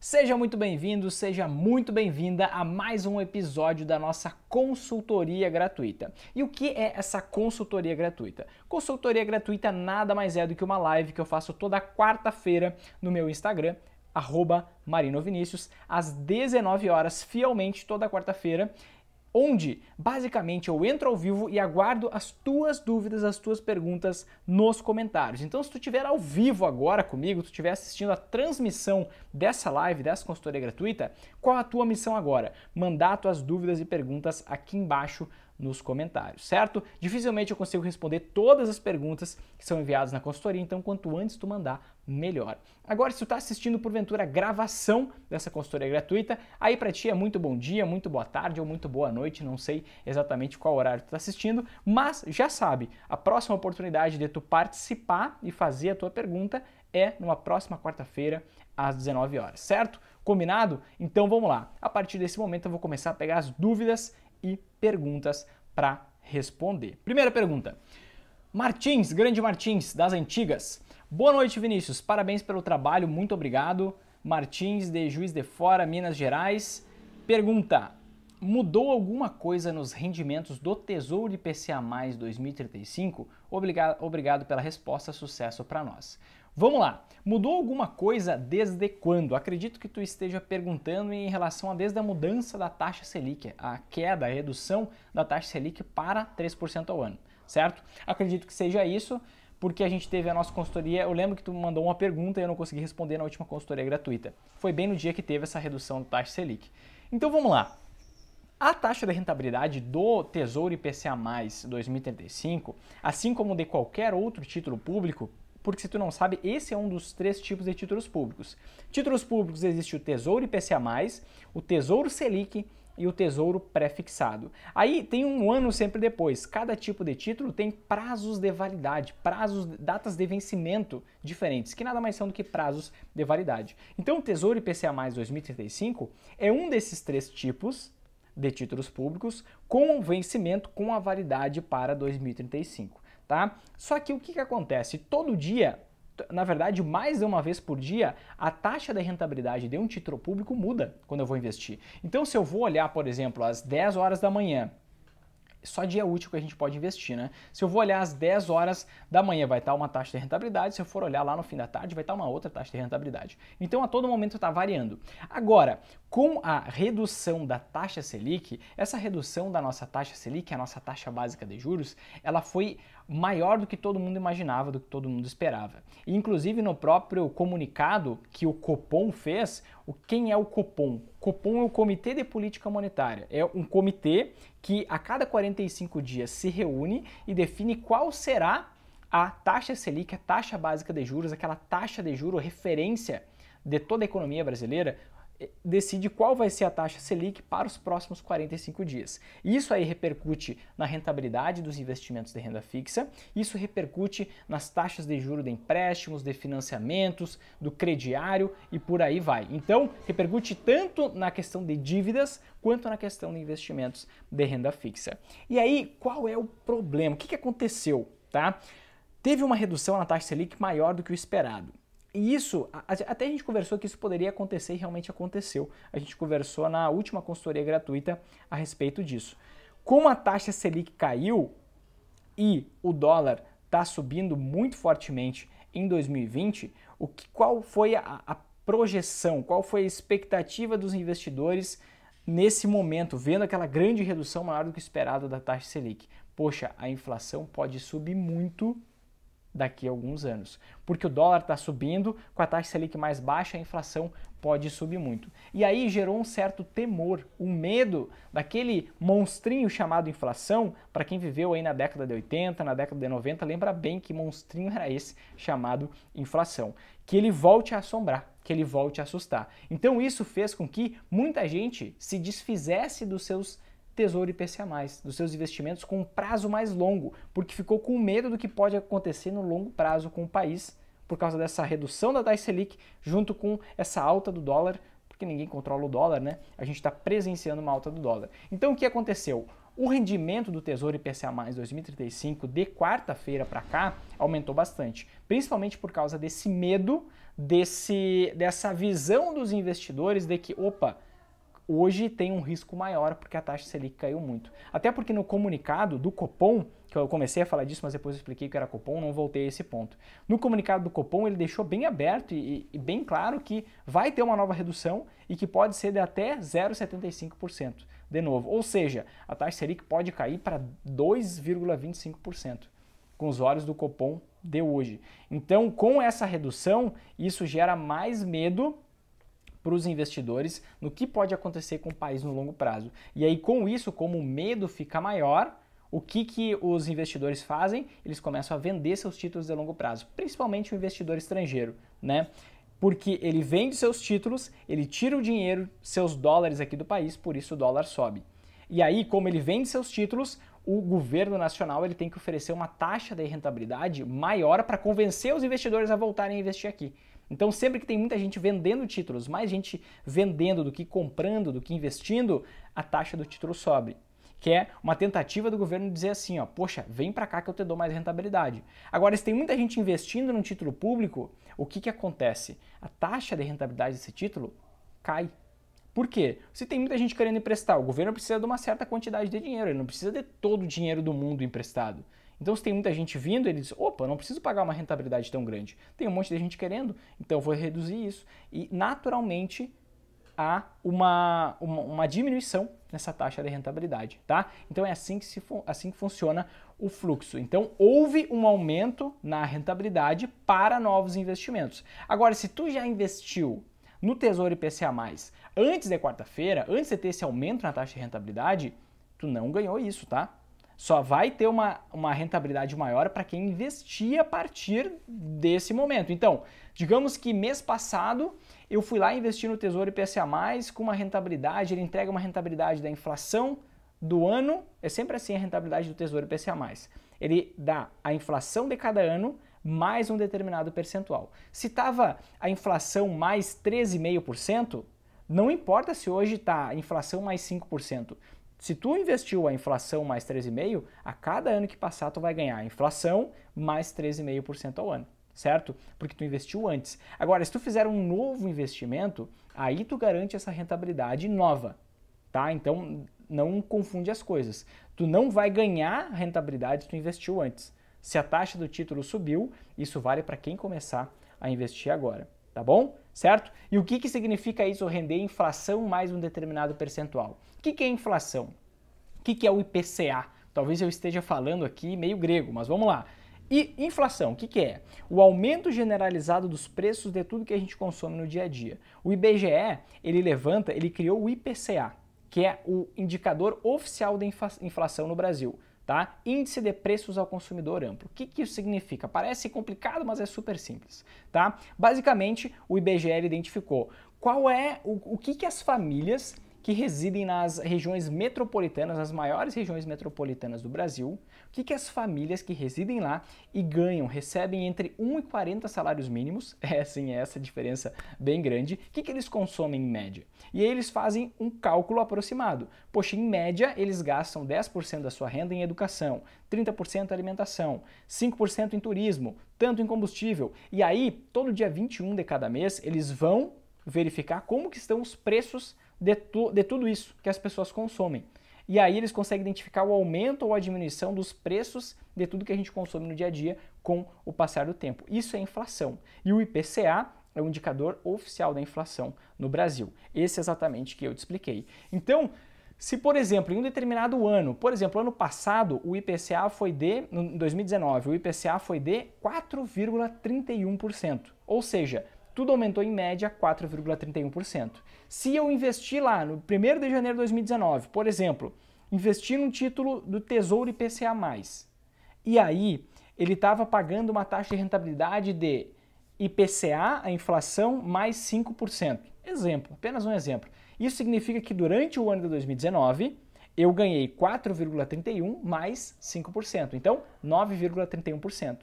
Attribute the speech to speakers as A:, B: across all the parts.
A: Seja muito bem-vindo, seja muito bem-vinda a mais um episódio da nossa consultoria gratuita. E o que é essa consultoria gratuita? Consultoria gratuita nada mais é do que uma live que eu faço toda quarta-feira no meu Instagram, arroba Marino Vinícius, às 19 horas, fielmente toda quarta-feira onde basicamente eu entro ao vivo e aguardo as tuas dúvidas, as tuas perguntas nos comentários. Então, se tu estiver ao vivo agora comigo, tu estiver assistindo a transmissão dessa live, dessa consultoria gratuita, qual a tua missão agora? Mandar tuas dúvidas e perguntas aqui embaixo nos comentários, certo? Dificilmente eu consigo responder todas as perguntas que são enviadas na consultoria, então quanto antes tu mandar, melhor. Agora, se tu está assistindo porventura a gravação dessa consultoria gratuita, aí para ti é muito bom dia, muito boa tarde ou muito boa noite, não sei exatamente qual horário tu está assistindo, mas já sabe, a próxima oportunidade de tu participar e fazer a tua pergunta é numa próxima quarta-feira às 19 horas, certo? Combinado? Então vamos lá. A partir desse momento eu vou começar a pegar as dúvidas e perguntas para responder. Primeira pergunta. Martins, grande Martins, das antigas. Boa noite, Vinícius. Parabéns pelo trabalho, muito obrigado. Martins, de Juiz de Fora, Minas Gerais. Pergunta: Mudou alguma coisa nos rendimentos do Tesouro IPCA 2035? Obrigado, obrigado pela resposta, sucesso para nós. Vamos lá. Mudou alguma coisa desde quando? Acredito que tu esteja perguntando em relação a desde a mudança da taxa Selic, a queda, a redução da taxa Selic para 3% ao ano, certo? Acredito que seja isso porque a gente teve a nossa consultoria. Eu lembro que tu mandou uma pergunta e eu não consegui responder na última consultoria gratuita. Foi bem no dia que teve essa redução da taxa Selic. Então vamos lá. A taxa de rentabilidade do Tesouro IPCA 2035, assim como de qualquer outro título público, porque se tu não sabe, esse é um dos três tipos de títulos públicos. Títulos públicos existe o Tesouro IPCA+, o Tesouro Selic e o tesouro prefixado. Aí tem um ano sempre depois. Cada tipo de título tem prazos de validade, prazos, datas de vencimento diferentes, que nada mais são do que prazos de validade. Então, o Tesouro IPCA 2035 é um desses três tipos de títulos públicos com vencimento com a validade para 2035, tá? Só que o que, que acontece? Todo dia na verdade, mais de uma vez por dia, a taxa da rentabilidade de um título público muda quando eu vou investir. Então, se eu vou olhar, por exemplo, às 10 horas da manhã, só dia útil que a gente pode investir, né? Se eu vou olhar às 10 horas da manhã, vai estar uma taxa de rentabilidade, se eu for olhar lá no fim da tarde, vai estar uma outra taxa de rentabilidade. Então, a todo momento está variando. Agora, com a redução da taxa Selic, essa redução da nossa taxa Selic, é a nossa taxa básica de juros, ela foi maior do que todo mundo imaginava, do que todo mundo esperava. E, inclusive no próprio comunicado que o Copom fez, o quem é o Copom? Copom é o Comitê de Política Monetária. É um comitê que a cada 45 dias se reúne e define qual será a taxa Selic, a taxa básica de juros, aquela taxa de juro referência de toda a economia brasileira eh, decide qual vai ser a taxa Selic para os próximos 45 dias. Isso aí repercute na rentabilidade dos investimentos de renda fixa, isso repercute nas taxas de juro de empréstimos, de financiamentos, do crediário e por aí vai. Então, repercute tanto na questão de dívidas quanto na questão de investimentos de renda fixa. E aí, qual é o problema? O que aconteceu, tá? Teve uma redução na taxa Selic maior do que o esperado. E isso, até a gente conversou que isso poderia acontecer e realmente aconteceu. A gente conversou na última consultoria gratuita a respeito disso. Como a taxa Selic caiu e o dólar está subindo muito fortemente em 2020, o que, qual foi a, a projeção, qual foi a expectativa dos investidores nesse momento, vendo aquela grande redução maior do que esperado da taxa Selic? Poxa, a inflação pode subir muito daqui a alguns anos. Porque o dólar está subindo, com a taxa Selic mais baixa, a inflação pode subir muito. E aí gerou um certo temor, um medo daquele monstrinho chamado inflação. Para quem viveu aí na década de 80, na década de 90, lembra bem que monstrinho era esse chamado inflação. Que ele volte a assombrar, que ele volte a assustar. Então isso fez com que muita gente se desfizesse dos seus Tesouro IPCA+, dos seus investimentos com um prazo mais longo, porque ficou com medo do que pode acontecer no longo prazo com o país por causa dessa redução da taxa Selic junto com essa alta do dólar, porque ninguém controla o dólar, né? A gente está presenciando uma alta do dólar. Então o que aconteceu? O rendimento do Tesouro IPCA 2035 de quarta-feira para cá aumentou bastante, principalmente por causa desse medo, desse, dessa visão dos investidores de que, opa, hoje tem um risco maior porque a taxa Selic caiu muito. Até porque no comunicado do Copom, que eu comecei a falar disso, mas depois eu expliquei que era Copom, não voltei a esse ponto. No comunicado do Copom, ele deixou bem aberto e, e bem claro que vai ter uma nova redução e que pode ser de até 0,75% de novo. Ou seja, a taxa Selic pode cair para 2,25% com os olhos do Copom de hoje. Então, com essa redução, isso gera mais medo para os investidores no que pode acontecer com o país no longo prazo. E aí, com isso, como o medo fica maior, o que, que os investidores fazem? Eles começam a vender seus títulos de longo prazo, principalmente o investidor estrangeiro, né? Porque ele vende seus títulos, ele tira o dinheiro, seus dólares aqui do país, por isso o dólar sobe. E aí, como ele vende seus títulos, o governo nacional ele tem que oferecer uma taxa de rentabilidade maior para convencer os investidores a voltarem a investir aqui. Então, sempre que tem muita gente vendendo títulos, mais gente vendendo do que comprando, do que investindo, a taxa do título sobe. Que é uma tentativa do governo dizer assim: ó, poxa, vem para cá que eu te dou mais rentabilidade. Agora, se tem muita gente investindo num título público, o que, que acontece? A taxa de rentabilidade desse título cai. Por quê? Se tem muita gente querendo emprestar, o governo precisa de uma certa quantidade de dinheiro, ele não precisa de todo o dinheiro do mundo emprestado. Então, se tem muita gente vindo, ele diz: opa, não preciso pagar uma rentabilidade tão grande. Tem um monte de gente querendo, então eu vou reduzir isso. E naturalmente há uma, uma, uma, diminuição nessa taxa de rentabilidade, tá? Então é assim que, se, assim que funciona o fluxo. Então houve um aumento na rentabilidade para novos investimentos. Agora, se tu já investiu no Tesouro IPCA+, antes da quarta-feira, antes de ter esse aumento na taxa de rentabilidade, tu não ganhou isso, tá? só vai ter uma, uma rentabilidade maior para quem investir a partir desse momento. Então, digamos que mês passado eu fui lá investir no Tesouro IPCA+, com uma rentabilidade, ele entrega uma rentabilidade da inflação do ano, é sempre assim a rentabilidade do Tesouro IPCA+. Ele dá a inflação de cada ano mais um determinado percentual. Se estava a inflação mais 13,5%, não importa se hoje está a inflação mais 5%, se tu investiu a inflação mais 13,5, a cada ano que passar tu vai ganhar a inflação mais 13,5% ao ano, certo? Porque tu investiu antes. Agora, se tu fizer um novo investimento, aí tu garante essa rentabilidade nova, tá? Então, não confunde as coisas. Tu não vai ganhar rentabilidade se tu investiu antes. Se a taxa do título subiu, isso vale para quem começar a investir agora, tá bom? Certo? E o que, que significa isso render inflação mais um determinado percentual? O que, que é inflação? O que, que é o IPCA? Talvez eu esteja falando aqui meio grego, mas vamos lá. E inflação, o que, que, é? O aumento generalizado dos preços de tudo que a gente consome no dia a dia. O IBGE, ele levanta, ele criou o IPCA, que é o indicador oficial da inflação no Brasil, tá? Índice de preços ao consumidor amplo. O que, que isso significa? Parece complicado, mas é super simples, tá? Basicamente, o IBGE identificou qual é o, o que, que as famílias que residem nas regiões metropolitanas, as maiores regiões metropolitanas do Brasil, o que, que as famílias que residem lá e ganham, recebem entre 1 e 40 salários mínimos, é assim é essa diferença bem grande, o que, que eles consomem em média? E aí eles fazem um cálculo aproximado. Poxa, em média eles gastam 10% da sua renda em educação, 30% alimentação, 5% em turismo, tanto em combustível. E aí, todo dia 21 de cada mês, eles vão verificar como que estão os preços de, tu, de tudo isso que as pessoas consomem. E aí eles conseguem identificar o aumento ou a diminuição dos preços de tudo que a gente consome no dia a dia com o passar do tempo. Isso é inflação. E o IPCA é o indicador oficial da inflação no Brasil. Esse é exatamente que eu te expliquei. Então, se, por exemplo, em um determinado ano, por exemplo, ano passado, o IPCA foi de, em 2019, o IPCA foi de 4,31%. Ou seja, tudo aumentou em média 4,31%. Se eu investir lá no 1 de janeiro de 2019, por exemplo, investir num título do Tesouro IPCA+, e aí ele estava pagando uma taxa de rentabilidade de IPCA, a inflação, mais 5%. Exemplo, apenas um exemplo. Isso significa que durante o ano de 2019 eu ganhei 4,31 mais 5%, então 9,31%.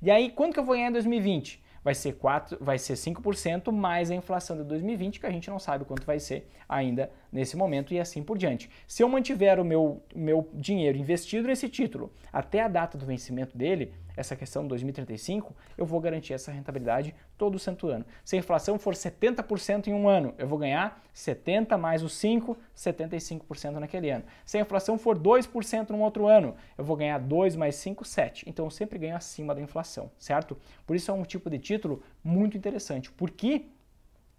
A: E aí, quanto que eu vou ganhar em 2020? vai ser 4, vai ser 5% mais a inflação de 2020, que a gente não sabe quanto vai ser ainda nesse momento e assim por diante. Se eu mantiver o meu, meu dinheiro investido nesse título até a data do vencimento dele, essa questão de 2035, eu vou garantir essa rentabilidade todo o santo ano. Se a inflação for 70% em um ano, eu vou ganhar 70 mais os 5, 75% naquele ano. Se a inflação for 2% num outro ano, eu vou ganhar 2 mais 5, 7. Então eu sempre ganho acima da inflação, certo? Por isso é um tipo de título muito interessante, porque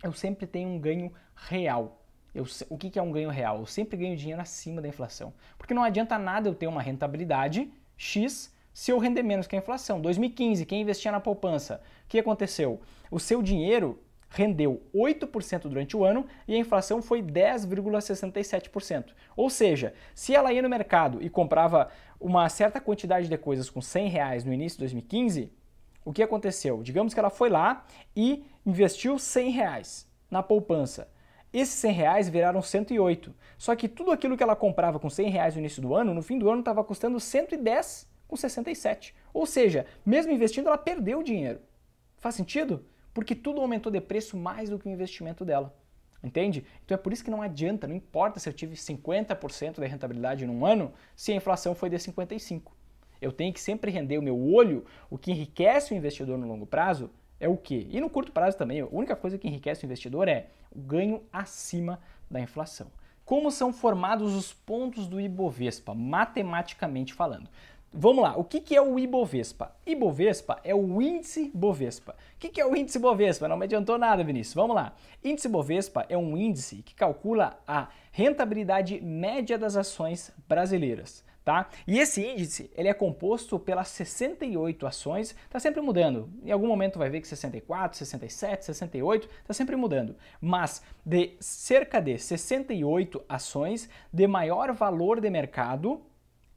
A: eu sempre tenho um ganho real. Eu, o que, que é um ganho real? Eu sempre ganho dinheiro acima da inflação. Porque não adianta nada eu ter uma rentabilidade X se eu render menos que a inflação. 2015, quem investia na poupança, o que aconteceu? O seu dinheiro rendeu 8% durante o ano e a inflação foi 10,67%. Ou seja, se ela ia no mercado e comprava uma certa quantidade de coisas com 100 reais no início de 2015, o que aconteceu? Digamos que ela foi lá e investiu 100 reais na poupança. Esses 100 reais viraram 108. Só que tudo aquilo que ela comprava com 100 reais no início do ano, no fim do ano estava custando 110 com 67. Ou seja, mesmo investindo, ela perdeu dinheiro. Faz sentido? Porque tudo aumentou de preço mais do que o investimento dela. Entende? Então é por isso que não adianta, não importa se eu tive 50% da rentabilidade num ano, se a inflação foi de 55%. Eu tenho que sempre render o meu olho. O que enriquece o investidor no longo prazo é o quê? E no curto prazo também, a única coisa que enriquece o investidor é o ganho acima da inflação. Como são formados os pontos do Ibovespa, matematicamente falando? Vamos lá, o que, que é o Ibovespa? Ibovespa é o índice Bovespa. O que, que é o índice Bovespa? Não me adiantou nada, Vinícius. Vamos lá. Índice Bovespa é um índice que calcula a rentabilidade média das ações brasileiras. Tá? E esse índice ele é composto pelas 68 ações, está sempre mudando. Em algum momento vai ver que 64, 67, 68, está sempre mudando. Mas de cerca de 68 ações de maior valor de mercado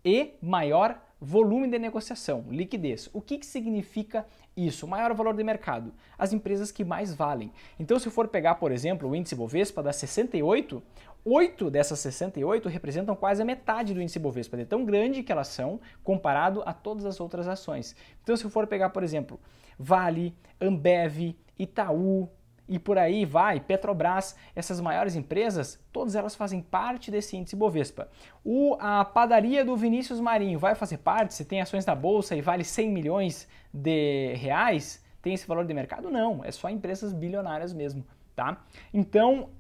A: e maior Volume de negociação, liquidez. O que, que significa isso? Maior valor de mercado. As empresas que mais valem. Então, se for pegar, por exemplo, o índice Bovespa da 68, 8 dessas 68 representam quase a metade do índice Bovespa, de tão grande que elas são comparado a todas as outras ações. Então, se for pegar, por exemplo, Vale, Ambev, Itaú, e por aí vai, Petrobras, essas maiores empresas, todas elas fazem parte desse índice Bovespa. O, a padaria do Vinícius Marinho vai fazer parte? Se tem ações na bolsa e vale 100 milhões de reais, tem esse valor de mercado? Não, é só empresas bilionárias mesmo, tá? Então,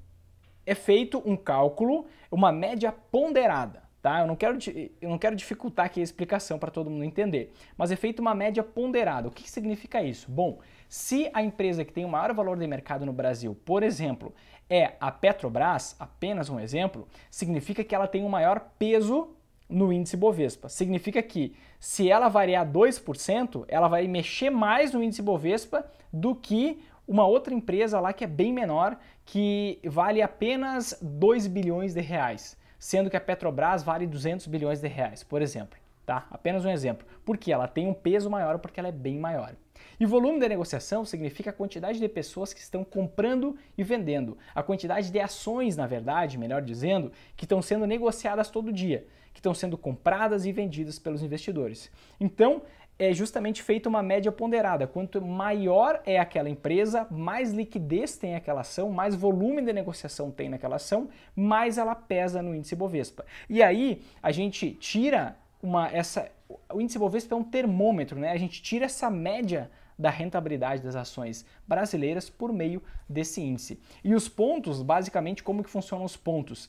A: é feito um cálculo, uma média ponderada. Tá? Eu, não quero, eu não quero dificultar aqui a explicação para todo mundo entender, mas é feita uma média ponderada. O que, que significa isso? Bom, se a empresa que tem o maior valor de mercado no Brasil, por exemplo, é a Petrobras, apenas um exemplo, significa que ela tem o um maior peso no índice Bovespa. Significa que se ela variar 2%, ela vai mexer mais no índice Bovespa do que uma outra empresa lá que é bem menor, que vale apenas 2 bilhões de reais, sendo que a Petrobras vale 200 bilhões de reais, por exemplo, tá? Apenas um exemplo. Porque ela tem um peso maior porque ela é bem maior. E volume da negociação significa a quantidade de pessoas que estão comprando e vendendo, a quantidade de ações, na verdade, melhor dizendo, que estão sendo negociadas todo dia, que estão sendo compradas e vendidas pelos investidores. Então, é justamente feita uma média ponderada. Quanto maior é aquela empresa, mais liquidez tem aquela ação, mais volume de negociação tem naquela ação, mais ela pesa no índice Bovespa. E aí a gente tira uma essa o índice Bovespa é um termômetro, né? A gente tira essa média da rentabilidade das ações brasileiras por meio desse índice. E os pontos, basicamente, como que funcionam os pontos?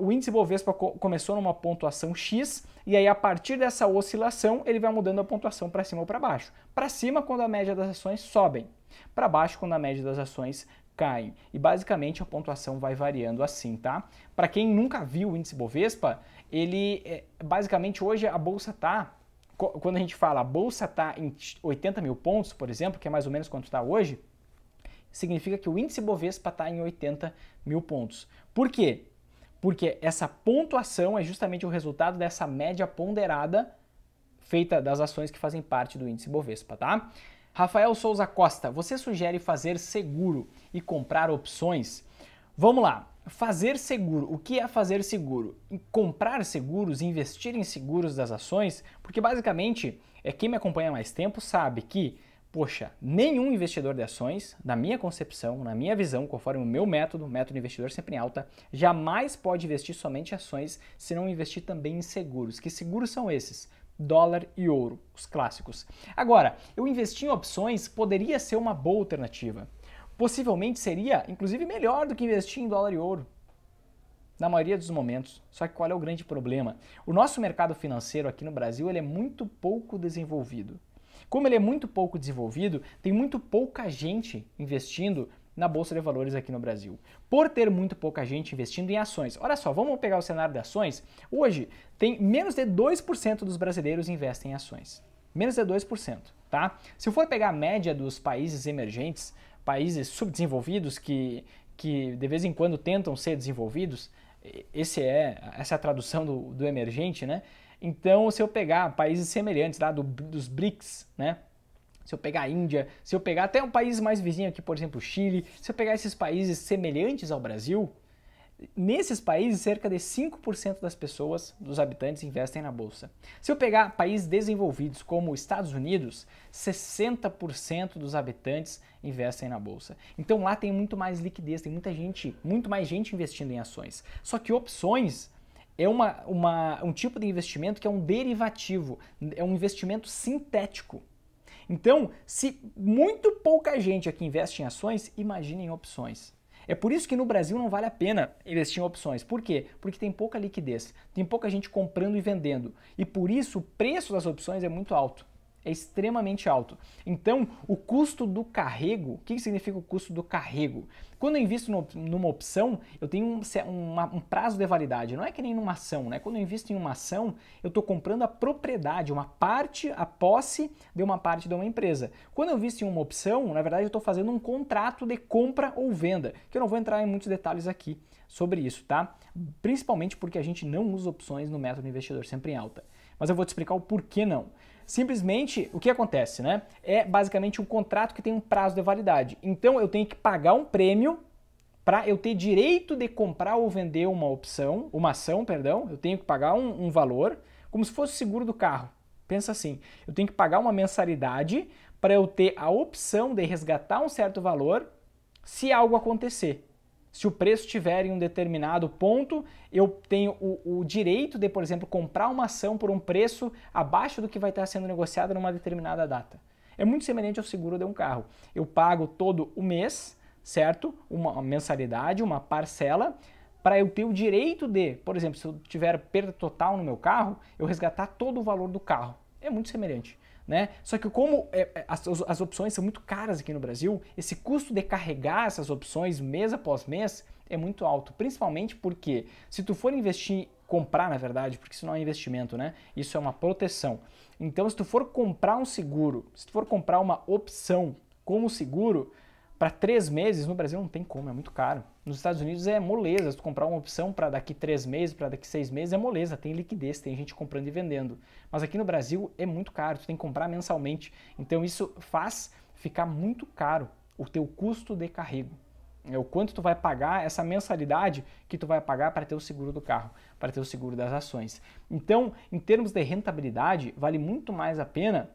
A: O índice Bovespa começou numa pontuação X e aí a partir dessa oscilação ele vai mudando a pontuação para cima ou para baixo. Para cima quando a média das ações sobem, para baixo quando a média das ações caem. E basicamente a pontuação vai variando assim, tá? Para quem nunca viu o índice Bovespa, ele é, basicamente hoje a bolsa está quando a gente fala a bolsa está em 80 mil pontos, por exemplo, que é mais ou menos quanto está hoje, significa que o índice Bovespa está em 80 mil pontos. Por quê? Porque essa pontuação é justamente o resultado dessa média ponderada feita das ações que fazem parte do índice Bovespa, tá? Rafael Souza Costa, você sugere fazer seguro e comprar opções? Vamos lá. Fazer seguro. O que é fazer seguro? Comprar seguros, investir em seguros das ações, porque basicamente, é quem me acompanha há mais tempo sabe que, poxa, nenhum investidor de ações, na minha concepção, na minha visão, conforme o meu método, método investidor sempre em alta, jamais pode investir somente em ações se não investir também em seguros. Que seguros são esses? dólar e ouro, os clássicos. Agora, eu investir em opções poderia ser uma boa alternativa possivelmente seria, inclusive, melhor do que investir em dólar e ouro. Na maioria dos momentos. Só que qual é o grande problema? O nosso mercado financeiro aqui no Brasil ele é muito pouco desenvolvido. Como ele é muito pouco desenvolvido, tem muito pouca gente investindo na bolsa de valores aqui no Brasil. Por ter muito pouca gente investindo em ações. Olha só, vamos pegar o cenário de ações. Hoje, tem menos de 2% dos brasileiros investem em ações. Menos de 2%, tá? Se eu for pegar a média dos países emergentes, países subdesenvolvidos que, que de vez em quando tentam ser desenvolvidos. Esse é, essa é a tradução do, do emergente, né? Então, se eu pegar países semelhantes lá do, dos BRICS, né? Se eu pegar a Índia, se eu pegar até um país mais vizinho aqui, por exemplo, o Chile, se eu pegar esses países semelhantes ao Brasil, Nesses países, cerca de 5% das pessoas, dos habitantes, investem na bolsa. Se eu pegar países desenvolvidos como Estados Unidos, 60% dos habitantes investem na bolsa. Então lá tem muito mais liquidez, tem muita gente, muito mais gente investindo em ações. Só que opções é uma, uma, um tipo de investimento que é um derivativo, é um investimento sintético. Então, se muito pouca gente aqui investe em ações, imagine em opções. É por isso que no Brasil não vale a pena investir em opções. Por quê? Porque tem pouca liquidez, tem pouca gente comprando e vendendo. E por isso o preço das opções é muito alto é extremamente alto. Então, o custo do carrego, o que significa o custo do carrego? Quando eu invisto no, numa opção, eu tenho um, uma, um, prazo de validade, não é que nem numa ação, né? Quando eu invisto em uma ação, eu estou comprando a propriedade, uma parte, a posse de uma parte de uma empresa. Quando eu invisto em uma opção, na verdade eu estou fazendo um contrato de compra ou venda, que eu não vou entrar em muitos detalhes aqui sobre isso, tá? Principalmente porque a gente não usa opções no método investidor sempre em alta. Mas eu vou te explicar o porquê não simplesmente o que acontece, né? É basicamente um contrato que tem um prazo de validade. Então eu tenho que pagar um prêmio para eu ter direito de comprar ou vender uma opção, uma ação, perdão, eu tenho que pagar um, um valor, como se fosse o seguro do carro. Pensa assim, eu tenho que pagar uma mensalidade para eu ter a opção de resgatar um certo valor se algo acontecer. Se o preço estiver em um determinado ponto, eu tenho o, o, direito de, por exemplo, comprar uma ação por um preço abaixo do que vai estar sendo negociado numa determinada data. É muito semelhante ao seguro de um carro. Eu pago todo o mês, certo? Uma mensalidade, uma parcela, para eu ter o direito de, por exemplo, se eu tiver perda total no meu carro, eu resgatar todo o valor do carro. É muito semelhante. Né? Só que como é, é as, as opções são muito caras aqui no Brasil, esse custo de carregar essas opções mês após mês é muito alto, principalmente porque se tu for investir, comprar na verdade, porque isso não é investimento, né? Isso é uma proteção. Então, se tu for comprar um seguro, se tu for comprar uma opção como seguro, para três meses, no Brasil não tem como, é muito caro. Nos Estados Unidos é moleza, se tu comprar uma opção para daqui três meses, para daqui seis meses, é moleza, tem liquidez, tem gente comprando e vendendo. Mas aqui no Brasil é muito caro, tu tem que comprar mensalmente. Então isso faz ficar muito caro o teu custo de carrego. É o quanto tu vai pagar essa mensalidade que tu vai pagar para ter o seguro do carro, para ter o seguro das ações. Então, em termos de rentabilidade, vale muito mais a pena,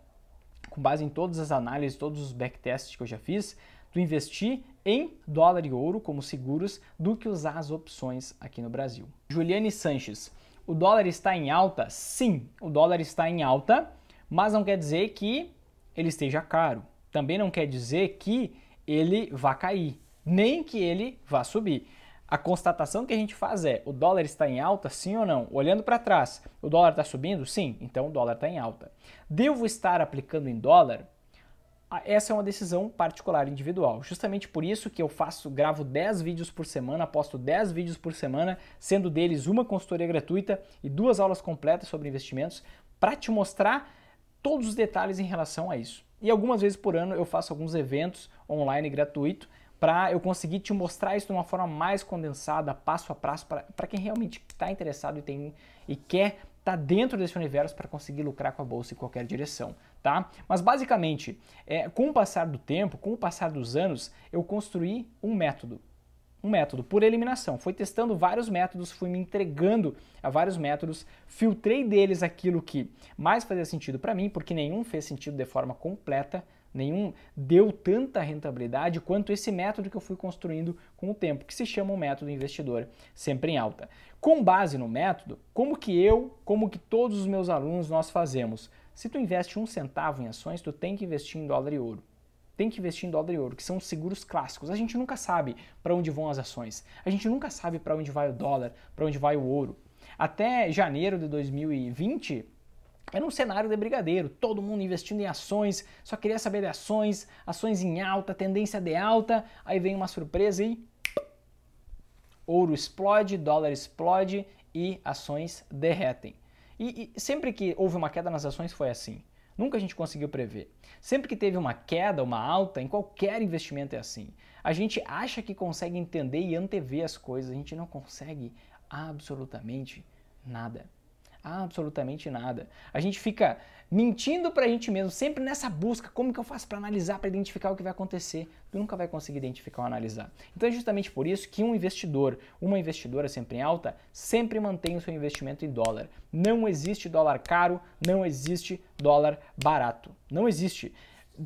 A: com base em todas as análises, todos os backtests que eu já fiz, tu investir em dólar e ouro como seguros do que usar as opções aqui no Brasil. Juliane Sanches, o dólar está em alta? Sim, o dólar está em alta, mas não quer dizer que ele esteja caro. Também não quer dizer que ele vá cair, nem que ele vá subir. A constatação que a gente faz é: o dólar está em alta, sim ou não? Olhando para trás, o dólar está subindo? Sim, então o dólar está em alta. Devo estar aplicando em dólar? Ah, essa é uma decisão particular, individual. Justamente por isso que eu faço, gravo 10 vídeos por semana, aposto 10 vídeos por semana, sendo deles uma consultoria gratuita e duas aulas completas sobre investimentos, para te mostrar todos os detalhes em relação a isso. E algumas vezes por ano eu faço alguns eventos online gratuito para eu conseguir te mostrar isso de uma forma mais condensada, passo a passo, para quem realmente está interessado e, tem, e quer estar tá dentro desse universo para conseguir lucrar com a bolsa em qualquer direção tá? Mas basicamente, é, com o passar do tempo, com o passar dos anos, eu construí um método. Um método por eliminação. Fui testando vários métodos, fui me entregando a vários métodos, filtrei deles aquilo que mais fazia sentido para mim, porque nenhum fez sentido de forma completa, nenhum deu tanta rentabilidade quanto esse método que eu fui construindo com o tempo, que se chama o método investidor sempre em alta. Com base no método, como que eu, como que todos os meus alunos nós fazemos? Se tu investe um centavo em ações, tu tem que investir em dólar e ouro. Tem que investir em dólar e ouro, que são seguros clássicos. A gente nunca sabe para onde vão as ações. A gente nunca sabe para onde vai o dólar, para onde vai o ouro. Até janeiro de 2020, era um cenário de brigadeiro, todo mundo investindo em ações, só queria saber de ações, ações em alta, tendência de alta, aí vem uma surpresa e ouro explode, dólar explode e ações derretem. E, e sempre que houve uma queda nas ações foi assim. Nunca a gente conseguiu prever. Sempre que teve uma queda, uma alta, em qualquer investimento é assim. A gente acha que consegue entender e antever as coisas, a gente não consegue absolutamente nada absolutamente nada. A gente fica mentindo pra gente mesmo, sempre nessa busca, como que eu faço para analisar, para identificar o que vai acontecer? Tu nunca vai conseguir identificar ou analisar. Então é justamente por isso que um investidor, uma investidora sempre em alta, sempre mantém o seu investimento em dólar. Não existe dólar caro, não existe dólar barato. Não existe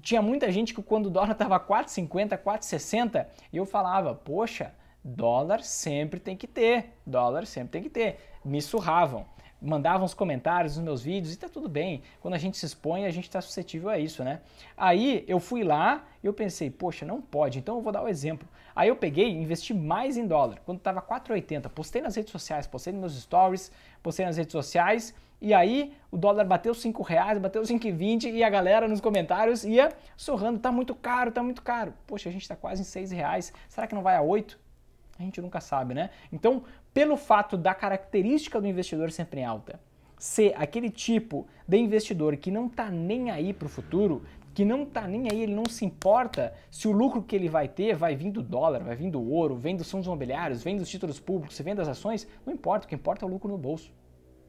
A: tinha muita gente que quando o dólar estava 4,50, 4,60, eu falava, poxa, dólar sempre tem que ter, dólar sempre tem que ter. Me surravam mandavam os comentários nos meus vídeos e tá tudo bem. Quando a gente se expõe, a gente está suscetível a isso, né? Aí eu fui lá e eu pensei, poxa, não pode, então eu vou dar o um exemplo. Aí eu peguei e investi mais em dólar, quando estava 4,80, postei nas redes sociais, postei nos meus stories, postei nas redes sociais, e aí o dólar bateu 5 reais, bateu 5,20 e a galera nos comentários ia sorrando, tá muito caro, tá muito caro. Poxa, a gente está quase em 6 reais, será que não vai a 8? A gente nunca sabe, né? Então, pelo fato da característica do investidor sempre em alta ser aquele tipo de investidor que não está nem aí para o futuro, que não está nem aí, ele não se importa se o lucro que ele vai ter vai vir do dólar, vai vir do ouro, vem dos fundos imobiliários, vem dos títulos públicos, vem das ações, não importa, o que importa é o lucro no bolso.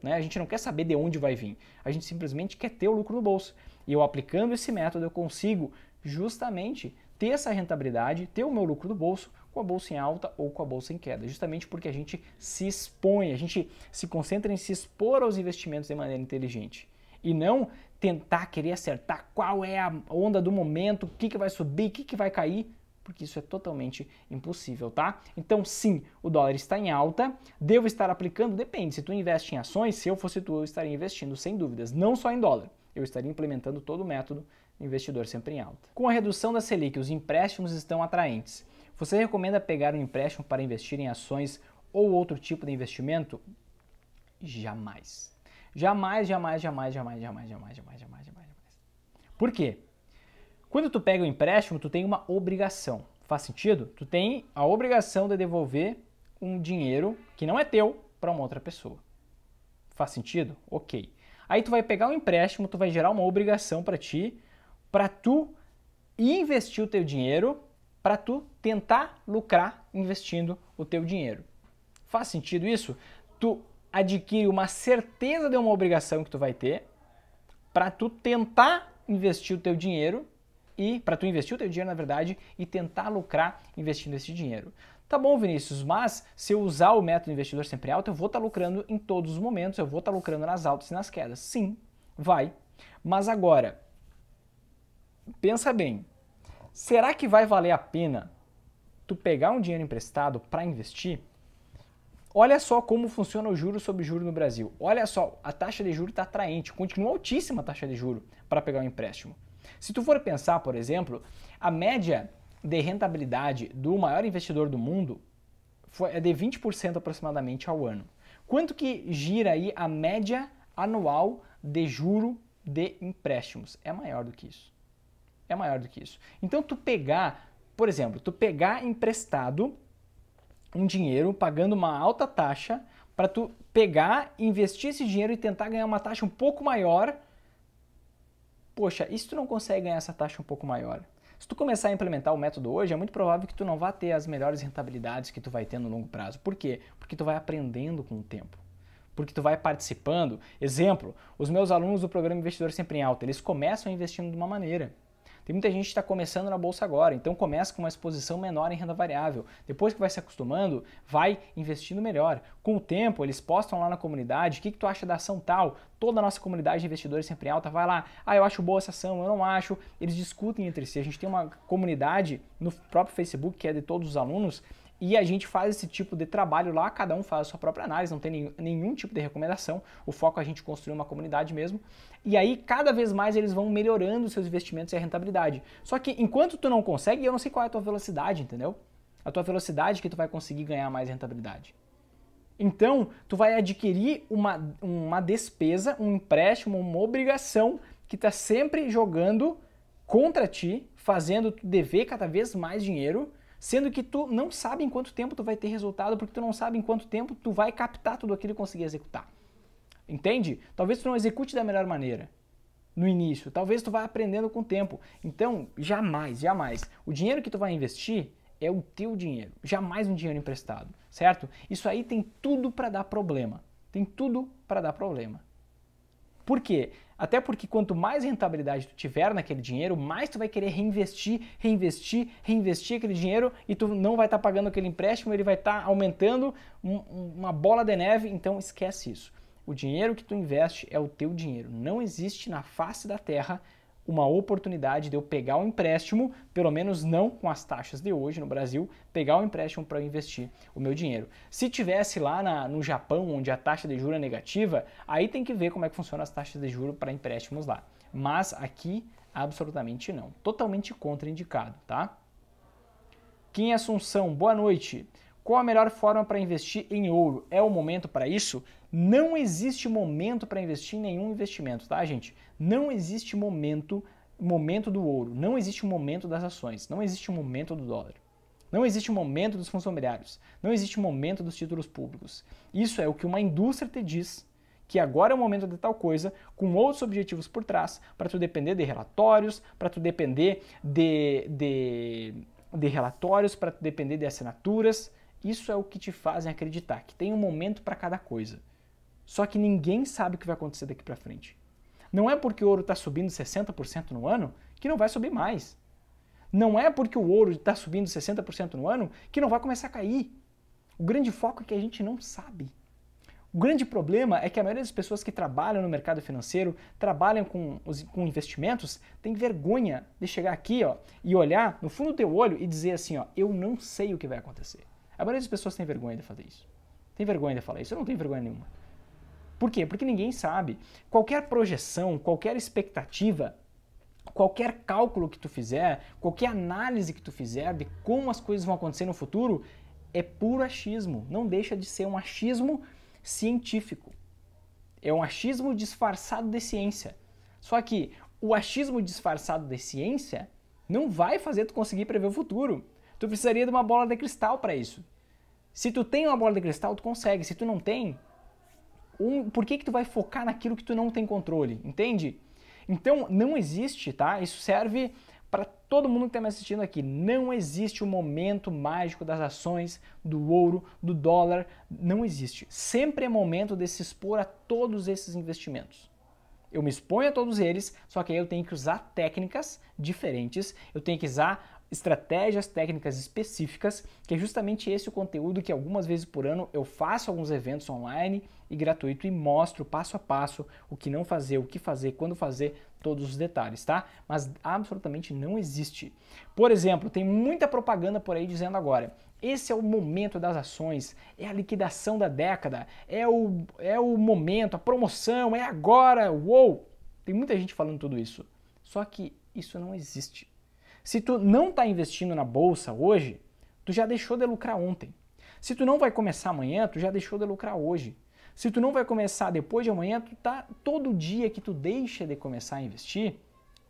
A: Né? A gente não quer saber de onde vai vir, a gente simplesmente quer ter o lucro no bolso. E eu aplicando esse método eu consigo justamente ter essa rentabilidade, ter o meu lucro do bolso com a bolsa em alta ou com a bolsa em queda, justamente porque a gente se expõe, a gente se concentra em se expor aos investimentos de maneira inteligente e não tentar querer acertar qual é a onda do momento, o que, que vai subir, o que, que vai cair, porque isso é totalmente impossível, tá? Então, sim, o dólar está em alta, devo estar aplicando, depende, se tu investe em ações, se eu fosse tu, eu estaria investindo sem dúvidas, não só em dólar, eu estaria implementando todo o método investidor sempre em alta. Com a redução da Selic, os empréstimos estão atraentes. Você recomenda pegar um empréstimo para investir em ações ou outro tipo de investimento? Jamais. Jamais, jamais, jamais, jamais, jamais, jamais, jamais, jamais, jamais, jamais. Por quê? Quando tu pega o um empréstimo, tu tem uma obrigação. Faz sentido? Tu tem a obrigação de devolver um dinheiro que não é teu para uma outra pessoa. Faz sentido? OK. Aí tu vai pegar um empréstimo, tu vai gerar uma obrigação para ti para tu investir o teu dinheiro, para tu tentar lucrar investindo o teu dinheiro. Faz sentido isso? Tu adquire uma certeza de uma obrigação que tu vai ter para tu tentar investir o teu dinheiro e para tu investir o teu dinheiro na verdade e tentar lucrar investindo esse dinheiro. Tá bom, Vinícius, mas se eu usar o método investidor sempre alto, eu vou estar tá lucrando em todos os momentos, eu vou estar tá lucrando nas altas e nas quedas. Sim, vai. Mas agora, pensa bem, será que vai valer a pena tu pegar um dinheiro emprestado para investir? Olha só como funciona o juro sobre juro no Brasil. Olha só, a taxa de juro está atraente, continua altíssima a taxa de juro para pegar um empréstimo. Se tu for pensar, por exemplo, a média de rentabilidade do maior investidor do mundo é de 20% aproximadamente ao ano. Quanto que gira aí a média anual de juro de empréstimos? É maior do que isso é maior do que isso. Então tu pegar, por exemplo, tu pegar emprestado um dinheiro pagando uma alta taxa para tu pegar, investir esse dinheiro e tentar ganhar uma taxa um pouco maior. Poxa, e se tu não consegue ganhar essa taxa um pouco maior? Se tu começar a implementar o método hoje, é muito provável que tu não vá ter as melhores rentabilidades que tu vai ter no longo prazo. Por quê? Porque tu vai aprendendo com o tempo. Porque tu vai participando. Exemplo, os meus alunos do programa Investidor Sempre em Alta, eles começam investindo de uma maneira. Tem muita gente que está começando na bolsa agora, então começa com uma exposição menor em renda variável. Depois que vai se acostumando, vai investindo melhor. Com o tempo, eles postam lá na comunidade, o que, que tu acha da ação tal? Toda a nossa comunidade de investidores sempre alta vai lá, ah, eu acho boa essa ação, eu não acho. Eles discutem entre si. A gente tem uma comunidade no próprio Facebook que é de todos os alunos e a gente faz esse tipo de trabalho lá, cada um faz a sua própria análise, não tem nenhum, nenhum tipo de recomendação. O foco é a gente construir uma comunidade mesmo. E aí, cada vez mais, eles vão melhorando os seus investimentos e a rentabilidade. Só que enquanto tu não consegue, eu não sei qual é a tua velocidade, entendeu? A tua velocidade que tu vai conseguir ganhar mais rentabilidade. Então, tu vai adquirir uma, uma despesa, um empréstimo, uma obrigação que está sempre jogando contra ti, fazendo tu dever cada vez mais dinheiro sendo que tu não sabe em quanto tempo tu vai ter resultado, porque tu não sabe em quanto tempo tu vai captar tudo aquilo e conseguir executar. Entende? Talvez tu não execute da melhor maneira no início, talvez tu vá aprendendo com o tempo. Então, jamais, jamais. O dinheiro que tu vai investir é o teu dinheiro, jamais um dinheiro emprestado, certo? Isso aí tem tudo para dar problema. Tem tudo para dar problema. Por quê? Até porque quanto mais rentabilidade tu tiver naquele dinheiro, mais tu vai querer reinvestir, reinvestir, reinvestir aquele dinheiro e tu não vai estar tá pagando aquele empréstimo, ele vai estar tá aumentando um, uma bola de neve, então esquece isso. O dinheiro que tu investe é o teu dinheiro. Não existe na face da terra uma oportunidade de eu pegar um empréstimo, pelo menos não com as taxas de hoje no Brasil, pegar um empréstimo para investir o meu dinheiro. Se tivesse lá na, no Japão, onde a taxa de juros é negativa, aí tem que ver como é que funciona as taxas de juros para empréstimos lá. Mas aqui, absolutamente não. Totalmente contraindicado, tá? Kim Assunção, boa noite. Qual a melhor forma para investir em ouro? É o momento para isso? Não existe momento para investir em nenhum investimento, tá, gente? Não existe momento, momento do ouro, não existe um momento das ações, não existe um momento do dólar. Não existe momento dos fundos imobiliários, não existe momento dos títulos públicos. Isso é o que uma indústria te diz que agora é o momento de tal coisa, com outros objetivos por trás, para tu depender de relatórios, para tu depender de, de, de relatórios, para tu depender de assinaturas. Isso é o que te fazem acreditar que tem um momento para cada coisa. Só que ninguém sabe o que vai acontecer daqui para frente. Não é porque o ouro está subindo 60% no ano que não vai subir mais. Não é porque o ouro está subindo 60% no ano que não vai começar a cair. O grande foco é que a gente não sabe. O grande problema é que a maioria das pessoas que trabalham no mercado financeiro, trabalham com, os, com investimentos, tem vergonha de chegar aqui ó, e olhar no fundo do teu olho e dizer assim, ó, eu não sei o que vai acontecer. A maioria das pessoas tem vergonha de fazer isso. Tem vergonha de falar isso, eu não tenho vergonha nenhuma. Por quê? Porque ninguém sabe. Qualquer projeção, qualquer expectativa qualquer cálculo que tu fizer, qualquer análise que tu fizer de como as coisas vão acontecer no futuro, é puro achismo. Não deixa de ser um achismo científico. É um achismo disfarçado de ciência. Só que o achismo disfarçado de ciência não vai fazer tu conseguir prever o futuro. Tu precisaria de uma bola de cristal para isso. Se tu tem uma bola de cristal, tu consegue. Se tu não tem, um, por que, que tu vai focar naquilo que tu não tem controle, entende? Então não existe, tá? Isso serve para todo mundo que está me assistindo aqui. Não existe o um momento mágico das ações, do ouro, do dólar, não existe. Sempre é momento de se expor a todos esses investimentos. Eu me exponho a todos eles, só que aí eu tenho que usar técnicas diferentes, eu tenho que usar estratégias técnicas específicas, que é justamente esse o conteúdo que algumas vezes por ano eu faço alguns eventos online e gratuito e mostro passo a passo o que não fazer, o que fazer, quando fazer, todos os detalhes, tá? Mas absolutamente não existe. Por exemplo, tem muita propaganda por aí dizendo agora: esse é o momento das ações, é a liquidação da década, é o, é o momento, a promoção, é agora, uou! Tem muita gente falando tudo isso. Só que isso não existe. Se tu não está investindo na bolsa hoje, tu já deixou de lucrar ontem. Se tu não vai começar amanhã, tu já deixou de lucrar hoje. Se tu não vai começar depois de amanhã, tu tá todo dia que tu deixa de começar a investir,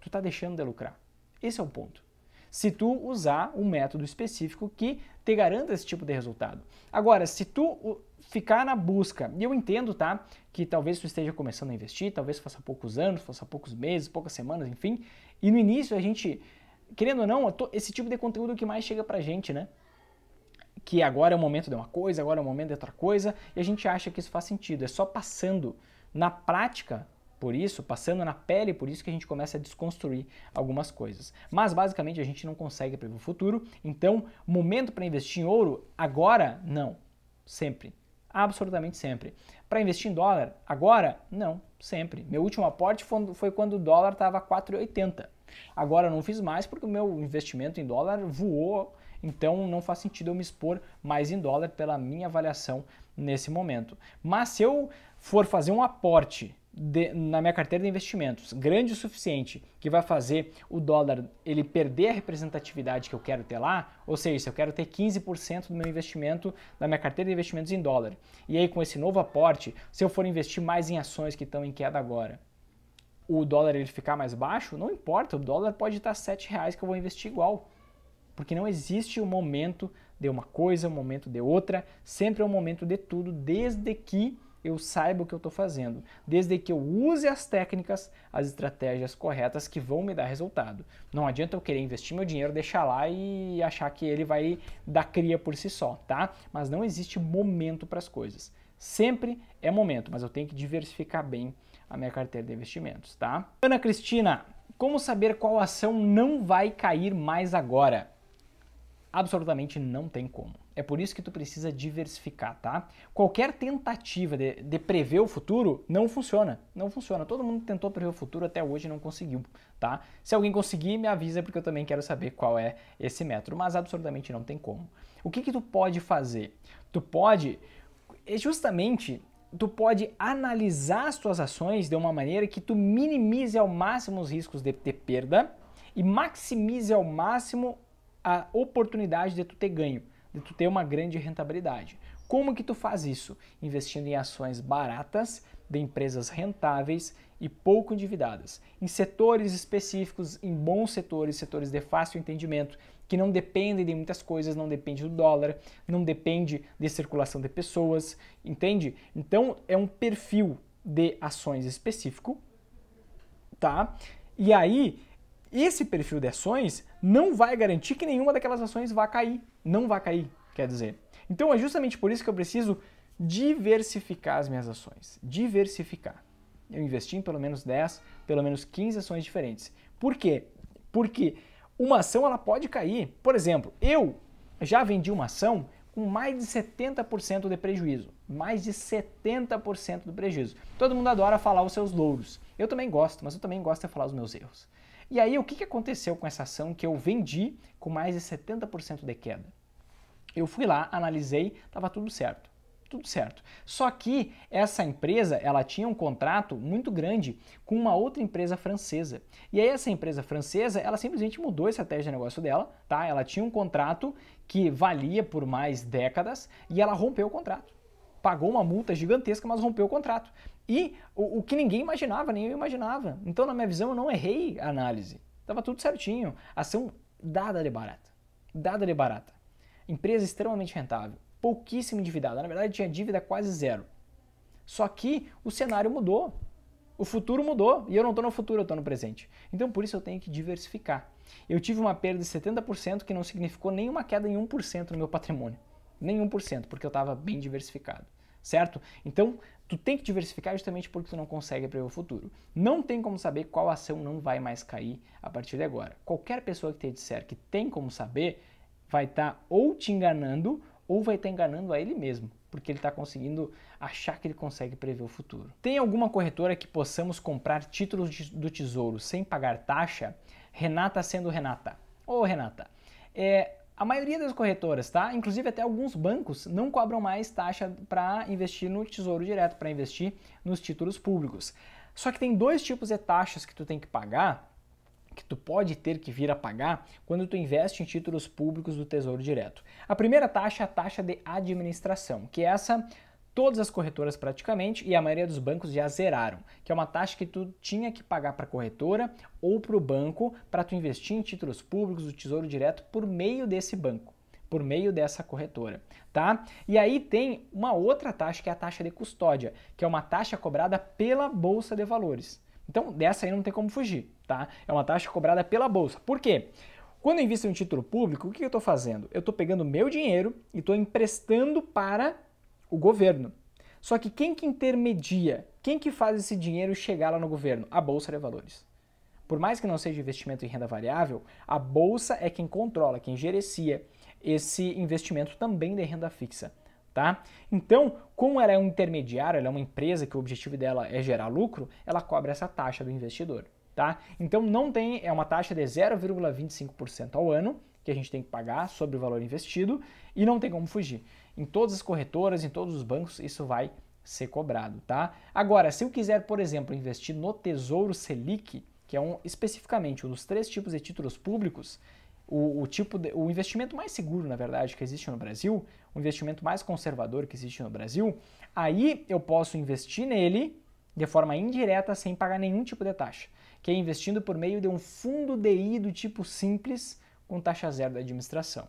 A: tu tá deixando de lucrar. Esse é o ponto. Se tu usar um método específico que te garanta esse tipo de resultado. Agora, se tu ficar na busca, e eu entendo, tá, que talvez tu esteja começando a investir, talvez faça poucos anos, faça poucos meses, poucas semanas, enfim, e no início a gente, querendo ou não, esse tipo de conteúdo que mais chega pra gente, né? que agora é o momento de uma coisa, agora é o momento de outra coisa, e a gente acha que isso faz sentido. É só passando na prática por isso, passando na pele, por isso que a gente começa a desconstruir algumas coisas. Mas basicamente a gente não consegue prever o futuro, então momento para investir em ouro agora não, sempre. Absolutamente sempre. Para investir em dólar agora? Não, sempre. Meu último aporte foi quando o dólar estava 4,80. Agora não fiz mais porque o meu investimento em dólar voou então não faz sentido eu me expor mais em dólar pela minha avaliação nesse momento. Mas se eu for fazer um aporte de, na minha carteira de investimentos grande o suficiente que vai fazer o dólar ele perder a representatividade que eu quero ter lá, ou seja, se eu quero ter 15% do meu investimento da minha carteira de investimentos em dólar. E aí com esse novo aporte, se eu for investir mais em ações que estão em queda agora, o dólar ele ficar mais baixo, não importa, o dólar pode estar R$ reais que eu vou investir igual porque não existe o um momento de uma coisa, o um momento de outra, sempre é um momento de tudo, desde que eu saiba o que eu estou fazendo, desde que eu use as técnicas, as estratégias corretas que vão me dar resultado. Não adianta eu querer investir meu dinheiro, deixar lá e achar que ele vai dar cria por si só, tá? Mas não existe momento para as coisas. Sempre é momento, mas eu tenho que diversificar bem a minha carteira de investimentos, tá? Ana Cristina, como saber qual ação não vai cair mais agora? Absolutamente não tem como. É por isso que tu precisa diversificar, tá? Qualquer tentativa de, de, prever o futuro não funciona. Não funciona. Todo mundo tentou prever o futuro até hoje e não conseguiu, tá? Se alguém conseguir, me avisa porque eu também quero saber qual é esse método. Mas absolutamente não tem como. O que, que tu pode fazer? Tu pode é justamente tu pode analisar as tuas ações de uma maneira que tu minimize ao máximo os riscos de, ter perda e maximize ao máximo a oportunidade de tu ter ganho, de tu ter uma grande rentabilidade. Como que tu faz isso? Investindo em ações baratas de empresas rentáveis e pouco endividadas, em setores específicos, em bons setores, setores de fácil entendimento, que não dependem de muitas coisas, não depende do dólar, não depende de circulação de pessoas, entende? Então é um perfil de ações específico, tá? E aí esse perfil de ações não vai garantir que nenhuma daquelas ações vá cair. Não vai cair, quer dizer. Então é justamente por isso que eu preciso diversificar as minhas ações. Diversificar. Eu investi em pelo menos 10, pelo menos 15 ações diferentes. Por quê? Porque uma ação ela pode cair. Por exemplo, eu já vendi uma ação com mais de 70% de prejuízo. Mais de 70% do prejuízo. Todo mundo adora falar os seus louros. Eu também gosto, mas eu também gosto de falar os meus erros. E aí, o que aconteceu com essa ação que eu vendi com mais de 70% de queda? Eu fui lá, analisei, estava tudo certo. Tudo certo. Só que essa empresa, ela tinha um contrato muito grande com uma outra empresa francesa. E aí essa empresa francesa, ela simplesmente mudou a estratégia de negócio dela, tá? Ela tinha um contrato que valia por mais décadas e ela rompeu o contrato pagou uma multa gigantesca, mas rompeu o contrato. E o, o que ninguém imaginava, nem eu imaginava. Então, na minha visão, eu não errei a análise. Estava tudo certinho. Ação dada de barata. Dada de barata. Empresa extremamente rentável. Pouquíssimo endividada. Na verdade, tinha dívida quase zero. Só que o cenário mudou. O futuro mudou e eu não estou no futuro, eu estou no presente. Então por isso eu tenho que diversificar. Eu tive uma perda de 70% que não significou nenhuma queda em 1% no meu patrimônio. Nenhum por cento, porque eu estava bem diversificado certo? Então, tu tem que diversificar justamente porque tu não consegue prever o futuro. Não tem como saber qual ação não vai mais cair a partir de agora. Qualquer pessoa que te disser que tem como saber vai estar tá ou te enganando ou vai estar tá enganando a ele mesmo, porque ele está conseguindo achar que ele consegue prever o futuro. Tem alguma corretora que possamos comprar títulos de, do tesouro sem pagar taxa? Renata sendo Renata. Ô Renata, é, a maioria das corretoras, tá? Inclusive até alguns bancos não cobram mais taxa para investir no Tesouro Direto, para investir nos títulos públicos. Só que tem dois tipos de taxas que tu tem que pagar, que tu pode ter que vir a pagar quando tu investe em títulos públicos do Tesouro Direto. A primeira taxa é a taxa de administração, que é essa todas as corretoras praticamente e a maioria dos bancos já zeraram, que é uma taxa que tu tinha que pagar para a corretora ou para o banco para tu investir em títulos públicos do Tesouro Direto por meio desse banco, por meio dessa corretora, tá? E aí tem uma outra taxa que é a taxa de custódia, que é uma taxa cobrada pela bolsa de valores. Então, dessa aí não tem como fugir, tá? É uma taxa cobrada pela bolsa. Por quê? Quando eu invisto em título público, o que eu estou fazendo? Eu estou pegando meu dinheiro e estou emprestando para o governo. Só que quem que intermedia? Quem que faz esse dinheiro chegar lá no governo? A Bolsa de Valores. Por mais que não seja investimento em renda variável, a bolsa é quem controla, quem gerencia esse investimento também de renda fixa, tá? Então, como ela é um intermediário, ela é uma empresa que o objetivo dela é gerar lucro, ela cobra essa taxa do investidor, tá? Então não tem, é uma taxa de 0,25% ao ano que a gente tem que pagar sobre o valor investido e não tem como fugir. Em todas as corretoras, em todos os bancos, isso vai ser cobrado, tá? Agora, se eu quiser, por exemplo, investir no Tesouro Selic, que é um, especificamente um dos três tipos de títulos públicos, o, o, tipo de, o investimento mais seguro, na verdade, que existe no Brasil, o investimento mais conservador que existe no Brasil, aí eu posso investir nele de forma indireta sem pagar nenhum tipo de taxa, que é investindo por meio de um fundo DI do tipo simples com taxa zero da administração.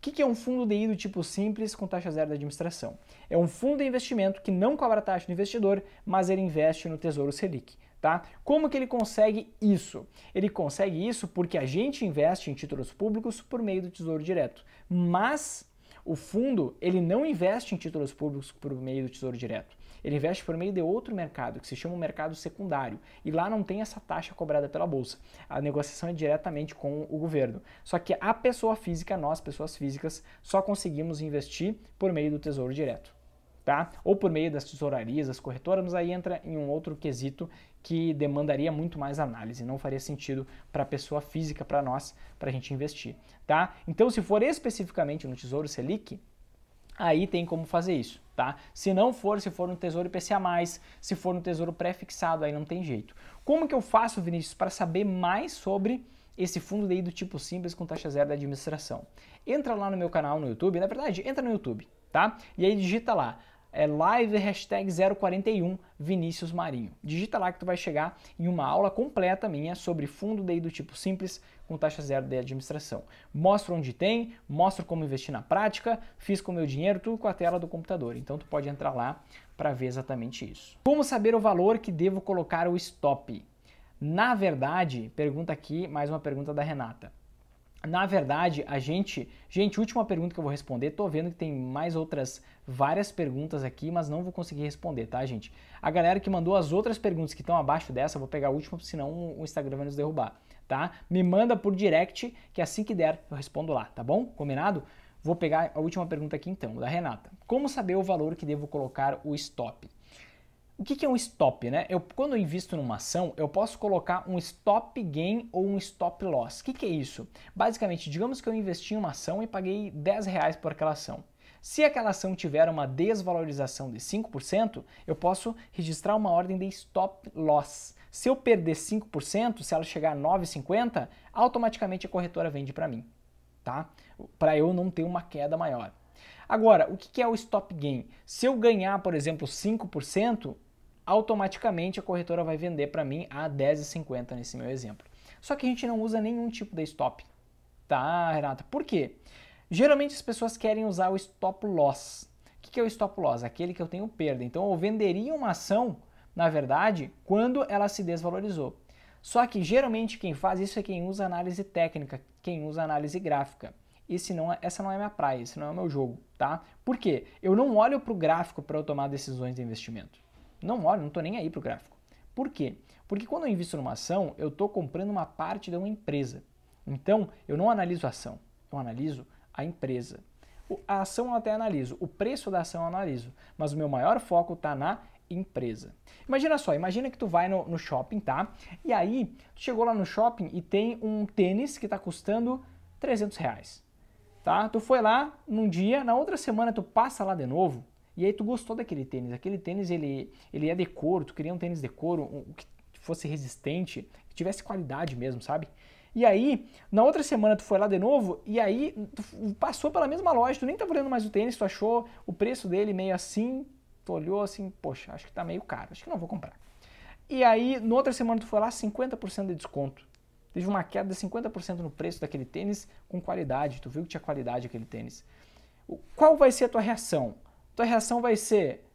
A: O que é um fundo DI do tipo simples com taxa zero de administração? É um fundo de investimento que não cobra taxa do investidor, mas ele investe no Tesouro Selic. Tá? Como que ele consegue isso? Ele consegue isso porque a gente investe em títulos públicos por meio do Tesouro Direto, mas o fundo ele não investe em títulos públicos por meio do Tesouro Direto ele investe por meio de outro mercado, que se chama o mercado secundário, e lá não tem essa taxa cobrada pela bolsa. A negociação é diretamente com o governo. Só que a pessoa física, nós pessoas físicas, só conseguimos investir por meio do Tesouro Direto. Tá? Ou por meio das tesourarias, das corretoras, mas aí entra em um outro quesito que demandaria muito mais análise, não faria sentido para a pessoa física, para nós, para a gente investir, tá? Então, se for especificamente no Tesouro Selic, aí tem como fazer isso, tá? Se não for, se for no Tesouro IPCA+, se for no Tesouro pré-fixado, aí não tem jeito. Como que eu faço, Vinícius, para saber mais sobre esse fundo daí do tipo simples com taxa zero da administração? Entra lá no meu canal no YouTube, na verdade, entra no YouTube, tá? E aí digita lá é live hashtag 041 Vinícius Marinho. Digita lá que tu vai chegar em uma aula completa minha sobre fundo DI do tipo simples com taxa zero de administração. Mostro onde tem, mostro como investir na prática, fiz com o meu dinheiro, tudo com a tela do computador. Então tu pode entrar lá para ver exatamente isso. Como saber o valor que devo colocar o stop? Na verdade, pergunta aqui, mais uma pergunta da Renata. Na verdade, a gente. Gente, última pergunta que eu vou responder. Tô vendo que tem mais outras várias perguntas aqui, mas não vou conseguir responder, tá, gente? A galera que mandou as outras perguntas que estão abaixo dessa, vou pegar a última, senão o Instagram vai nos derrubar, tá? Me manda por direct, que assim que der eu respondo lá, tá bom? Combinado? Vou pegar a última pergunta aqui então, da Renata. Como saber o valor que devo colocar o stop? O que, que é um stop, né? Eu, quando eu invisto numa ação, eu posso colocar um stop gain ou um stop loss. O que, que é isso? Basicamente, digamos que eu investi em uma ação e paguei 10 reais por aquela ação. Se aquela ação tiver uma desvalorização de 5%, eu posso registrar uma ordem de stop loss. Se eu perder 5%, se ela chegar a 9,50, automaticamente a corretora vende para mim, tá? Para eu não ter uma queda maior. Agora, o que é o stop gain? Se eu ganhar, por exemplo, 5%, automaticamente a corretora vai vender para mim a 10,50 nesse meu exemplo. Só que a gente não usa nenhum tipo de stop, tá, Renata? Por quê? Geralmente as pessoas querem usar o stop loss. O que é o stop loss? Aquele que eu tenho perda. Então eu venderia uma ação, na verdade, quando ela se desvalorizou. Só que geralmente quem faz isso é quem usa análise técnica, quem usa análise gráfica. E senão é, essa não é minha praia, esse não é o meu jogo, tá? Por quê? Eu não olho para o gráfico para eu tomar decisões de investimento. Não olho, não estou nem aí para o gráfico. Por quê? Porque quando eu invisto numa ação, eu estou comprando uma parte de uma empresa. Então, eu não analiso a ação, eu analiso a empresa. A ação eu até analiso, o preço da ação eu analiso, mas o meu maior foco está na empresa. Imagina só, imagina que tu vai no, no, shopping, tá? E aí, tu chegou lá no shopping e tem um tênis que está custando 300 reais, tá? Tu foi lá num dia, na outra semana tu passa lá de novo, e aí tu gostou daquele tênis. Aquele tênis ele, ele é de couro, tu queria um tênis de couro um, que fosse resistente, que tivesse qualidade mesmo, sabe? E aí, na outra semana tu foi lá de novo e aí tu passou pela mesma loja, tu nem tá olhando mais o tênis, tu achou o preço dele meio assim, tu olhou assim, poxa, acho que tá meio caro, acho que não vou comprar. E aí, na outra semana tu foi lá, 50% de desconto. Teve uma queda de 50% no preço daquele tênis com qualidade, tu viu que tinha qualidade aquele tênis. Qual vai ser a tua reação? tua reação vai ser: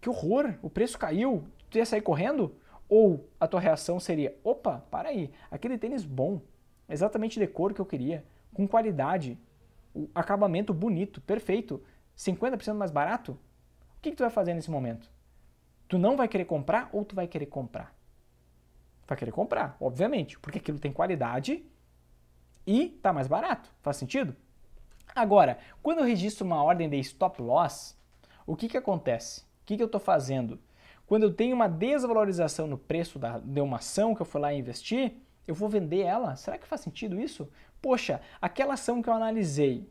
A: que horror, o preço caiu, tu ia sair correndo? Ou a tua reação seria: opa, para aí, aquele tênis bom, exatamente de cor que eu queria, com qualidade, o acabamento bonito, perfeito, 50% mais barato? O que, que tu vai fazer nesse momento? Tu não vai querer comprar ou tu vai querer comprar? Vai querer comprar, obviamente, porque aquilo tem qualidade e tá mais barato. Faz sentido? Agora, quando eu registro uma ordem de stop loss, o que, que acontece? O que, que eu estou fazendo? Quando eu tenho uma desvalorização no preço da, de uma ação que eu fui lá investir, eu vou vender ela? Será que faz sentido isso? Poxa, aquela ação que eu analisei,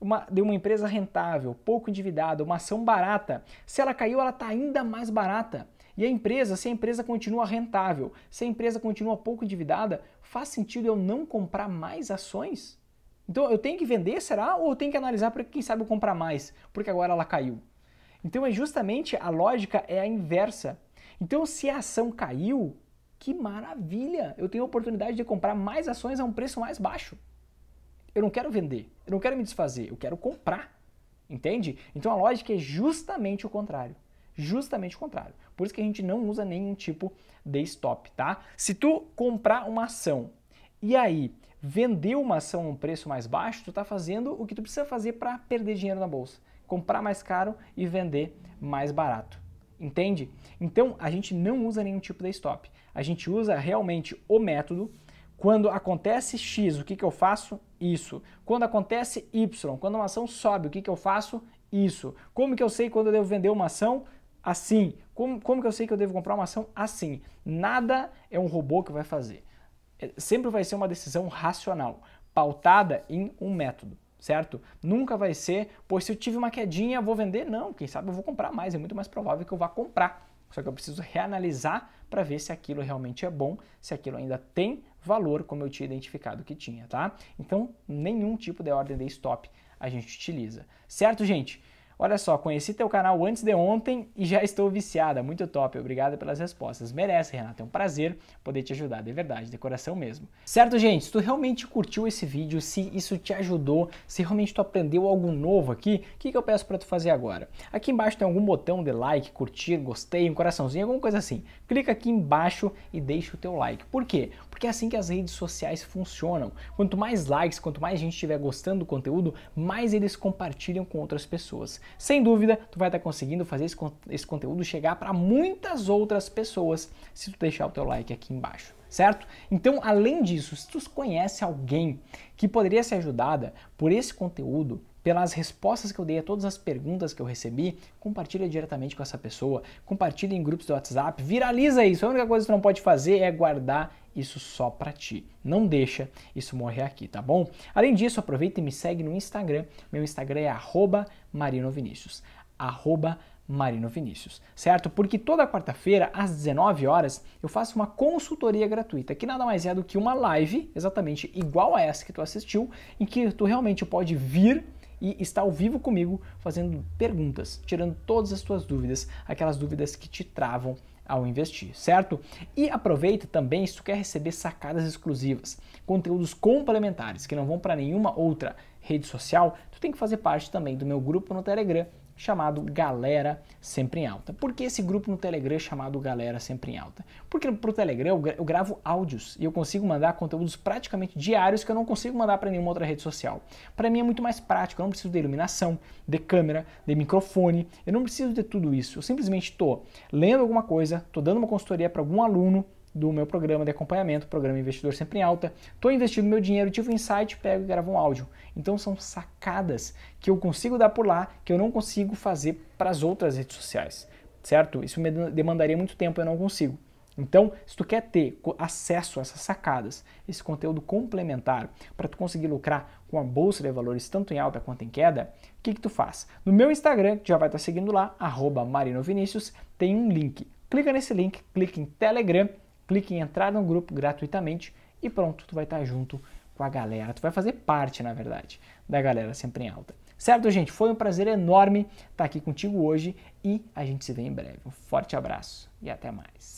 A: uma, de uma empresa rentável, pouco endividada, uma ação barata, se ela caiu, ela está ainda mais barata. E a empresa, se a empresa continua rentável, se a empresa continua pouco endividada, faz sentido eu não comprar mais ações? Então eu tenho que vender, será? Ou eu tenho que analisar para quem sabe eu comprar mais, porque agora ela caiu? Então é justamente a lógica é a inversa. Então se a ação caiu, que maravilha! Eu tenho a oportunidade de comprar mais ações a um preço mais baixo. Eu não quero vender, eu não quero me desfazer, eu quero comprar. Entende? Então a lógica é justamente o contrário. Justamente o contrário. Por isso que a gente não usa nenhum tipo de stop, tá? Se tu comprar uma ação e aí vender uma ação a um preço mais baixo, tu está fazendo o que tu precisa fazer para perder dinheiro na bolsa, comprar mais caro e vender mais barato. Entende? Então a gente não usa nenhum tipo de stop. A gente usa realmente o método. Quando acontece X, o que, que eu faço? Isso. Quando acontece Y, quando uma ação sobe, o que, que eu faço? Isso. Como que eu sei quando eu devo vender uma ação? Assim. Como, como que eu sei que eu devo comprar uma ação? Assim. Nada é um robô que vai fazer. É, sempre vai ser uma decisão racional, pautada em um método certo? Nunca vai ser, pois se eu tive uma quedinha, vou vender? Não, quem sabe eu vou comprar mais, é muito mais provável que eu vá comprar. Só que eu preciso reanalisar para ver se aquilo realmente é bom, se aquilo ainda tem valor como eu tinha identificado que tinha, tá? Então, nenhum tipo de ordem de stop a gente utiliza. Certo, gente? Olha só, conheci teu canal antes de ontem e já estou viciada. Muito top, obrigada pelas respostas. Merece, Renata, é um prazer poder te ajudar, de verdade, de coração mesmo. Certo, gente? Se tu realmente curtiu esse vídeo, se isso te ajudou, se realmente tu aprendeu algo novo aqui, o que, que eu peço para tu fazer agora? Aqui embaixo tem algum botão de like, curtir, gostei, um coraçãozinho, alguma coisa assim. Clica aqui embaixo e deixa o teu like. Por quê? Porque é assim que as redes sociais funcionam. Quanto mais likes, quanto mais gente estiver gostando do conteúdo, mais eles compartilham com outras pessoas. Sem dúvida, tu vai estar tá conseguindo fazer esse, esse conteúdo chegar para muitas outras pessoas se tu deixar o teu like aqui embaixo certo? Então, além disso, se tu conhece alguém que poderia ser ajudada por esse conteúdo, pelas respostas que eu dei a todas as perguntas que eu recebi, compartilha diretamente com essa pessoa, compartilha em grupos do WhatsApp, viraliza isso. A única coisa que tu não pode fazer é guardar isso só para ti. Não deixa isso morrer aqui, tá bom? Além disso, aproveita e me segue no Instagram. Meu Instagram é arroba marinovinicius. certo? Porque toda quarta-feira, às 19 horas, eu faço uma consultoria gratuita, que nada mais é do que uma live, exatamente igual a essa que tu assistiu, em que tu realmente pode vir e estar ao vivo comigo fazendo perguntas, tirando todas as tuas dúvidas, aquelas dúvidas que te travam ao investir, certo? E aproveita também se tu quer receber sacadas exclusivas, conteúdos complementares que não vão para nenhuma outra rede social, tu tem que fazer parte também do meu grupo no Telegram, chamado Galera Sempre em Alta. Por que esse grupo no Telegram chamado Galera Sempre em Alta? Porque para o Telegram eu, eu gravo áudios e eu consigo mandar conteúdos praticamente diários que eu não consigo mandar para nenhuma outra rede social. Para mim é muito mais prático, eu não preciso de iluminação, de câmera, de microfone, eu não preciso de tudo isso. Eu simplesmente estou lendo alguma coisa, estou dando uma consultoria para algum aluno, do meu programa de acompanhamento, programa Investidor Sempre em Alta. Estou investindo meu dinheiro, tive um insight, pego e gravo um áudio. Então são sacadas que eu consigo dar por lá, que eu não consigo fazer para as outras redes sociais, certo? Isso me demandaria muito tempo, eu não consigo. Então, se tu quer ter acesso a essas sacadas, esse conteúdo complementar, para tu conseguir lucrar com a bolsa de valores tanto em alta quanto em queda, o que, que tu faz? No meu Instagram, que já vai estar tá seguindo lá, marinovinicius, tem um link. Clica nesse link, clica em Telegram clique em entrar no grupo gratuitamente e pronto, tu vai estar junto com a galera. Tu vai fazer parte, na verdade, da galera sempre em alta. Certo, gente? Foi um prazer enorme estar aqui contigo hoje e a gente se vê em breve. Um forte abraço e até mais.